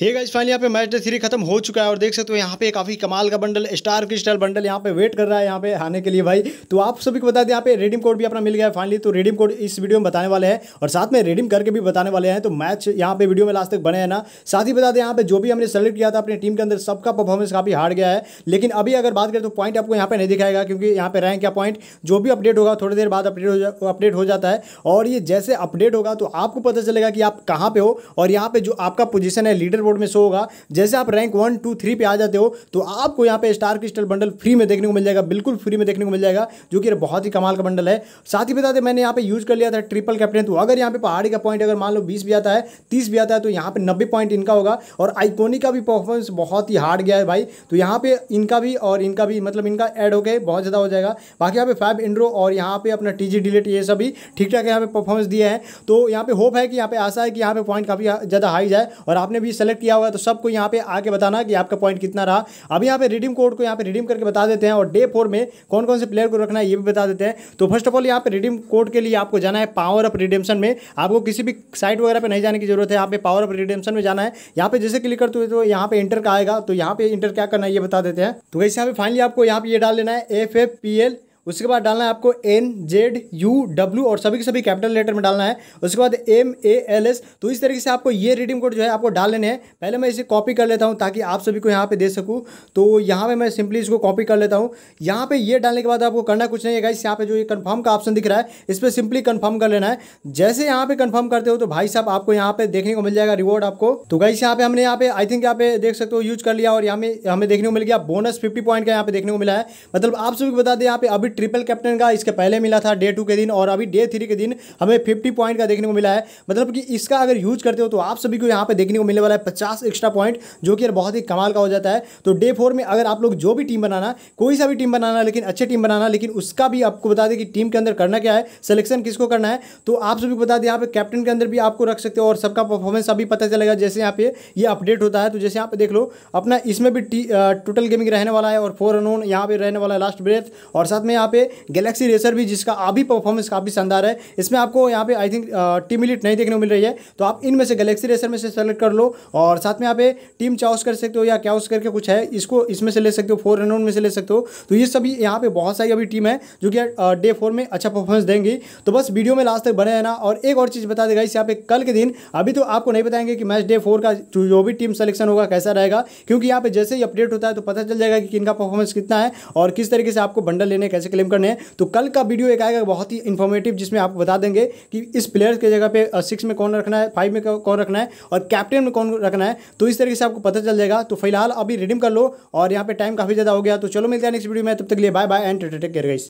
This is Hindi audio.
हे गाइस फाइनली यहाँ पे मैच डे थ्री खत्म हो चुका है और देख सकते हो यहाँ पे काफ़ी कमाल का बंडल स्टार क्रिस्टल बंडल यहाँ पे वेट कर रहा है यहाँ पे आने के लिए भाई तो आप सभी को बता दें यहाँ पे रिडीम कोड भी अपना मिल गया है फाइनली तो रिडीम कोड इस वीडियो में बताने वाले हैं और साथ में रिडीम करके भी बताने वाले हैं तो मैच यहाँ पे वीडियो में लास्ट तक बने हैं ना साथ ही बता दें यहाँ पे जो भी हमने सेलेक्ट किया था अपनी टीम के अंदर सबका परफॉर्मेंस काफ़ी हार्ड गया है लेकिन अभी अगर बात करें तो पॉइंट आपको यहाँ पे नहीं दिखाएगा क्योंकि यहाँ पे रैंक या पॉइंट जो भी अपडेट होगा थोड़ी देर बाद अपडेट हो अपडेट हो जाता है और ये जैसे अपडेट होगा तो आपको पता चलेगा कि आप कहाँ पे हो और यहाँ पे जो आपका पोजिशन है लीडर बोर्ड में शो होगा जैसे आप रैंक वन टू थ्री पे आ जाते हो तो आपको यहाँ पे स्टार क्रिस्टल बंडल फ्री में देखने को मिल जाएगा बिल्कुल फ्री में देखने को मिल जाएगा जो कि बहुत ही कमाल का बंडल है साथ ही बता दें मैंने यहाँ पे यूज कर लिया था ट्रिपल कैप्टन तो अगर यहाँ पे पहाड़ी का पॉइंट अगर मान लो बीस भी आता है तीस भी आता है तो यहाँ पे नब्बे पॉइंट इनका होगा और आइकोनी का भी परफॉर्मेंस बहुत ही हार्ड गया है भाई तो यहाँ पे इनका भी और इनका भी मतलब इनका एड होकर बहुत ज़्यादा हो जाएगा बाकी यहाँ पे फाइव इंड्रो और यहाँ पे अपना टी जी डिलेट ये सब भी ठीक ठाक यहाँ पे परफॉर्मेंस दिया है तो यहाँ पे होप है कि यहाँ पे आशा है कि यहाँ पे पॉइंट काफ़ी ज़्यादा हाई जाए और आपने भी सेलेक्ट सेलेक्ट किया हुआ है तो सबको यहाँ पे आके बताना कि आपका पॉइंट कितना रहा अब यहाँ पे रिडीम कोड को यहाँ पे रिडीम करके बता देते हैं और डे फोर में कौन कौन से प्लेयर को रखना है ये भी बता देते हैं तो फर्स्ट ऑफ ऑल यहाँ पे रिडीम कोड के लिए आपको जाना है पावर अप रिडेम्शन में आपको किसी भी साइट वगैरह पर नहीं जाने की जरूरत है यहाँ पे पावर अप रिडेम्शन में जाना है यहाँ पे जैसे क्लिक करते हुए तो यहाँ पे इंटर का आएगा तो यहाँ पे इंटर क्या करना है ये बता देते हैं तो वैसे यहाँ पे फाइनली आपको यहाँ पे ये डाल लेना है एफ एफ पी एल उसके बाद डालना है आपको एन जेड यू डब्ल्यू और सभी के सभी कैपिटल लेटर में डालना है उसके बाद एम ए एल एस तो इस तरीके से आपको ये रिडीम कोड जो है आपको डाल लेने हैं पहले मैं इसे कॉपी कर लेता हूं ताकि आप सभी को यहाँ पे दे सकूं तो यहाँ पे मैं सिंपली इसको कॉपी कर लेता हूं यहाँ पे ये डालने के बाद आपको करना कुछ नहीं है गाइस यहाँ पे जो ये कन्फर्म का ऑप्शन दिख रहा है इस पर सिंपली कन्फर्म कर लेना है जैसे यहाँ पे कन्फर्म करते हो तो भाई साहब आपको यहाँ पे देखने को मिल जाएगा रिवॉर्ड आपको तो गाइस यहाँ पे हमने यहाँ पे आई थिंक यहाँ पे देख सकते हो यूज कर लिया और यहाँ हमें देखने को मिल गया बोनस फिफ्टी पॉइंट का यहाँ पे देखने को मिला है मतलब आप सभी को बता दें यहाँ पे अभी ट्रिपल कैप्टन का इसके पहले मिला था डे टू के दिन और अभी डे थ्री के दिन हमें फिफ्टी पॉइंट का देखने को मिला है मतलब कि इसका अगर यूज करते हो तो आप सभी को यहाँ पर देखने को मिलने वाला है पचास एक्स्ट्रा पॉइंट जो कि बहुत ही कमाल का हो जाता है तो डे फोर में अगर आप लोग जो भी टीम बनाना कोई सा भी टीम बनाना लेकिन अच्छे टीम बनाना लेकिन उसका भी आपको बता दें कि टीम के अंदर करना क्या है सिलेक्शन किसको करना है तो आप सभी को बता दें यहाँ पे कैप्टन के अंदर भी आपको रख सकते हो और सबका परफॉर्मेंस अभी पता चलेगा जैसे यहाँ पे ये अपडेट होता है तो जैसे यहाँ पे देख लो अपना इसमें भी टोटल गेमिंग रहने वाला है और फोर अनोन यहाँ पे रहने वाला है लास्ट ब्रेथ और साथ में यहाँ पे गैलेक्सी रेसर भी जिसका अभी परफॉर्मेंस काफ़ी शानदार है इसमें आपको यहाँ पे आई थिंक टीम इलिट नहीं देखने को मिल रही है तो आप इनमें से गैलेक्सी रेसर में से सेलेक्ट कर लो और साथ में यहाँ पे टीम चाउस कर सकते हो या क्या करके कुछ है इसको इसमें से ले सकते हो फोर रनआउट में से ले सकते हो तो ये सभी यहाँ पे बहुत सारी अभी टीम है जो कि डे फोर में अच्छा परफॉर्मेंस देंगी तो बस वीडियो में लास्ट तक बने रहना और एक और चीज़ बता देगा इस यहाँ पे कल के दिन अभी तो आपको नहीं बताएंगे कि मैच डे फोर का जो भी टीम सेलेक्शन होगा कैसा रहेगा क्योंकि यहाँ पे जैसे ही अपडेट होता है तो पता चल जाएगा कि किनका परफॉर्मेंस कितना है और किस तरीके से आपको बंडल लेने कैसे क्लेम करने हैं तो कल का वीडियो एक आएगा बहुत ही इन्फॉर्मेटिव जिसमें आप बता देंगे कि इस प्लेयर की जगह पे सिक्स में कौन रखना है फाइव में कौन रखना है और कैप्टन में कौन रखना है तो इस तरीके से आपको पता चल जाएगा तो फिलहाल अभी रिडीम कर लो और यहाँ पे टाइम काफ़ी ज़्यादा हो गया तो चलो मिलते हैं नेक्स्ट वीडियो में तब तक लिए bye bye and take care गई